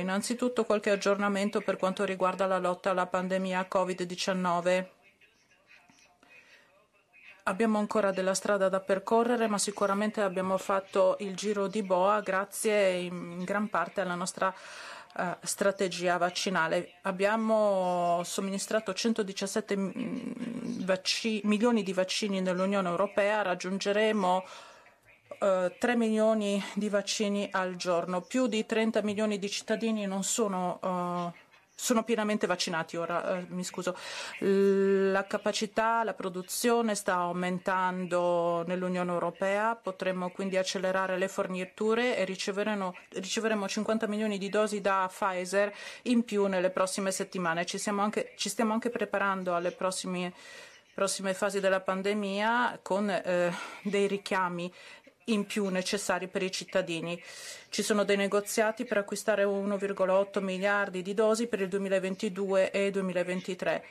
Innanzitutto qualche aggiornamento per quanto riguarda la lotta alla pandemia Covid-19. Abbiamo ancora della strada da percorrere, ma sicuramente abbiamo fatto il giro di boa grazie in gran parte alla nostra uh, strategia vaccinale. Abbiamo somministrato 117 mm, milioni di vaccini nell'Unione Europea, raggiungeremo 3 eh, milioni di vaccini al giorno, più di 30 milioni di cittadini non sono eh, sono pienamente vaccinati ora, eh, mi scuso. La capacità, la produzione sta aumentando nell'Unione Europea, potremmo quindi accelerare le forniture e riceveremo 50 milioni di dosi da Pfizer in più nelle prossime settimane. Ci, anche, ci stiamo anche preparando alle prossime, prossime fasi della pandemia con eh, dei richiami in più necessari per i cittadini. Ci sono dei negoziati per acquistare 1,8 miliardi di dosi per il 2022 e 2023.